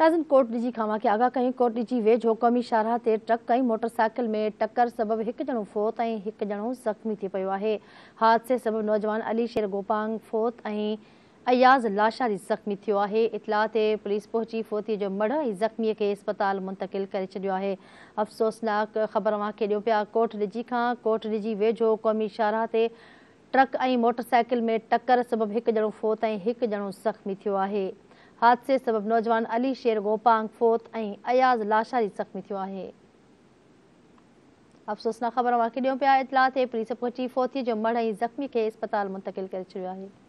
नाजन कोटडिजी खामा के आगा कहीं कई कोटडिजी वेझो क़ौमी शाहराह से ट्रक कई मोटरसाइकिल में टकर सबबि एक ॼणो फोत ऐं हिकु ज़ख़्मी थी पो है हादसे सबबि नौजवान अली शेर गोपांग फोत अयाज़ लाशारी ज़ख़्मी थो है इतला ते पुलिस पहुंची फोतीअ जो मड़ ऐं ज़ख़्मीअ खे इस्पताल मुंतकिल कर है अफ़सोसनाक ख़बर वहां पा कोट डिजी कोटडिजी कोट डिजी वेझो क़ौमी शाहराह से ट्रक ऐं मोटरसाइकिल में टकर सबब एक ॼणो फोत ऐं हिकु ॼणो ज़ख़्मी थो है हादसे सबब नौजवान अली शेर गोपांग फोत अयाज़ लाशारी ज़ख़्मी थो है अफ़सोसना ख़बर वाक़ियो पिया इतलाह ते पुलिस पहुची फोती जो मड़ ज़ख़्मी के अस्पताल मुंतकिल कर छॾियो आहे